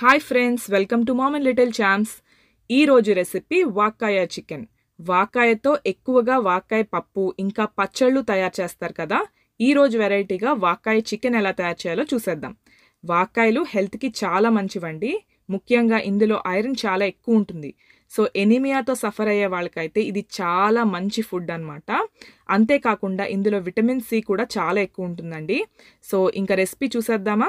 hi friends welcome to mom and little champs ఈరోజు recipe వాకాయ chicken వాకాయతో ఎక్కువగా వాకాయ పప్పు ఇంకా పచ్చళ్ళు తయారు చేస్తారు కదా ఈరోజు వెరైటీగా వాకాయ చికెన్ ఎలా తయారు చేయాలో చూసేద్దాం వాకాయలు హెల్త్కి చాలా మంచివండి ముఖ్యంగా ఇందులో ఐరన్ చాలా ఎక్కువ ఉంటుంది సో ఎనిమియాతో సఫర్ అయ్యే వాళ్ళకైతే ఇది చాలా మంచి ఫుడ్ అనమాట అంతేకాకుండా ఇందులో విటమిన్ సి కూడా చాలా ఎక్కువ ఉంటుందండి సో ఇంకా రెసిపీ చూసేద్దామా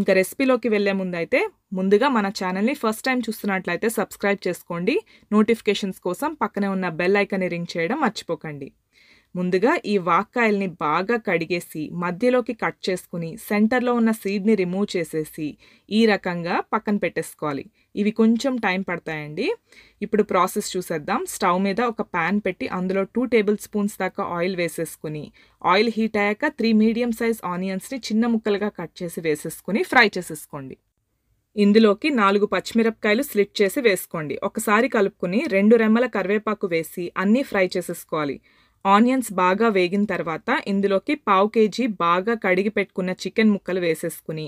ఇంకా రెసిపీలోకి వెళ్ళే అయితే ముందుగా మన ఛానల్ని ఫస్ట్ టైం చూస్తున్నట్లయితే సబ్స్క్రైబ్ చేసుకోండి నోటిఫికేషన్స్ కోసం పక్కనే ఉన్న బెల్ ఐకన్ని రింగ్ చేయడం మర్చిపోకండి ముందుగా ఈ వాక్కాయల్ని బాగా కడిగేసి మధ్యలోకి కట్ చేసుకుని సెంటర్లో ఉన్న సీడ్ని రిమూవ్ చేసేసి ఈ రకంగా పక్కన పెట్టేసుకోవాలి ఇవి కొంచెం టైం పడతాయండి ఇప్పుడు ప్రాసెస్ చూసేద్దాం స్టవ్ మీద ఒక ప్యాన్ పెట్టి అందులో టూ టేబుల్ స్పూన్స్ దాకా ఆయిల్ వేసేసుకుని ఆయిల్ హీట్ అయ్యాక త్రీ మీడియం సైజ్ ఆనియన్స్ని చిన్న ముక్కలుగా కట్ చేసి వేసేసుకుని ఫ్రై చేసేసుకోండి ఇందులోకి నాలుగు పచ్చిమిరపకాయలు స్లిట్ చేసి వేసుకోండి ఒకసారి కలుపుకుని రెండు రెమ్మల కరివేపాకు వేసి అన్నీ ఫ్రై చేసేసుకోవాలి ఆనియన్స్ బాగా వేగిన తర్వాత ఇందులోకి పావు కేజీ బాగా కడిగి పెట్టుకున్న చికెన్ ముక్కలు వేసేసుకుని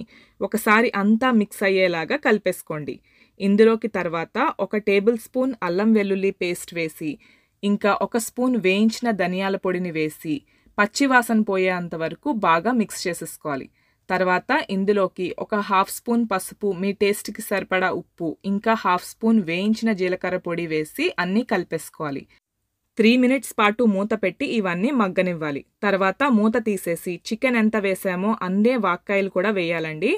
ఒకసారి అంతా మిక్స్ అయ్యేలాగా కలిపేసుకోండి ఇందులోకి తర్వాత ఒక టేబుల్ స్పూన్ అల్లం వెల్లుల్లి పేస్ట్ వేసి ఇంకా ఒక స్పూన్ వేయించిన ధనియాల పొడిని వేసి పచ్చివాసన పోయేంత వరకు బాగా మిక్స్ చేసేసుకోవాలి తర్వాత ఇందులోకి ఒక హాఫ్ స్పూన్ పసుపు మీ టేస్ట్కి సరిపడా ఉప్పు ఇంకా హాఫ్ స్పూన్ వేయించిన జీలకర్ర పొడి వేసి అన్నీ కలిపేసుకోవాలి త్రీ మినిట్స్ పాటు మూత పెట్టి ఇవన్నీ మగ్గనివ్వాలి తర్వాత మూత తీసేసి చికెన్ ఎంత వేసామో అన్నే వాక్కాయలు కూడా వేయాలండి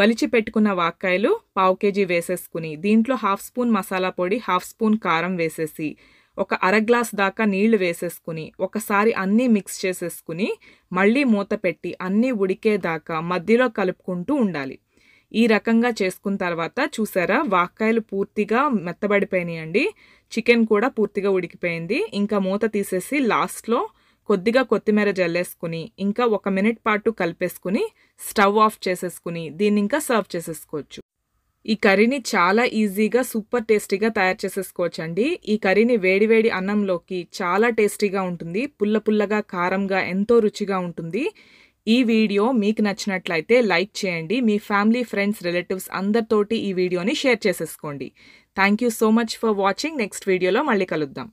వలిచి పెట్టుకున్న వాక్కాయలు పావు కేజీ వేసేసుకుని దీంట్లో హాఫ్ స్పూన్ మసాలా పొడి హాఫ్ స్పూన్ కారం వేసేసి ఒక అర గ్లాస్ దాకా నీళ్లు వేసేసుకుని ఒకసారి అన్నీ మిక్స్ చేసేసుకుని మళ్ళీ మూత పెట్టి అన్నీ ఉడికేదాకా మధ్యలో కలుపుకుంటూ ఉండాలి ఈ రకంగా చేసుకున్న తర్వాత చూసారా వాక్కాయలు పూర్తిగా మెత్తబడిపోయినాయండి చికెన్ కూడా పూర్తిగా ఉడికిపోయింది ఇంకా మూత తీసేసి లాస్ట్లో కొద్దిగా కొత్తిమీర జల్లేసుకుని ఇంకా ఒక మినిట్ పాటు కలిపేసుకుని స్టవ్ ఆఫ్ చేసేసుకుని దీన్ని ఇంకా సర్వ్ చేసేసుకోవచ్చు ఈ కర్రీని చాలా ఈజీగా సూపర్ టేస్టీగా తయారు చేసేసుకోవచ్చు అండి ఈ కర్రీని వేడివేడి అన్నంలోకి చాలా టేస్టీగా ఉంటుంది పుల్ల పుల్లగా కారంగా ఎంతో రుచిగా ఉంటుంది ఈ వీడియో మీకు నచ్చినట్లయితే లైక్ చేయండి మీ ఫ్యామిలీ ఫ్రెండ్స్ రిలేటివ్స్ అందరితోటి ఈ వీడియోని షేర్ చేసేసుకోండి thank you so much for watching next వీడియోలో మళ్ళీ కలుద్దాం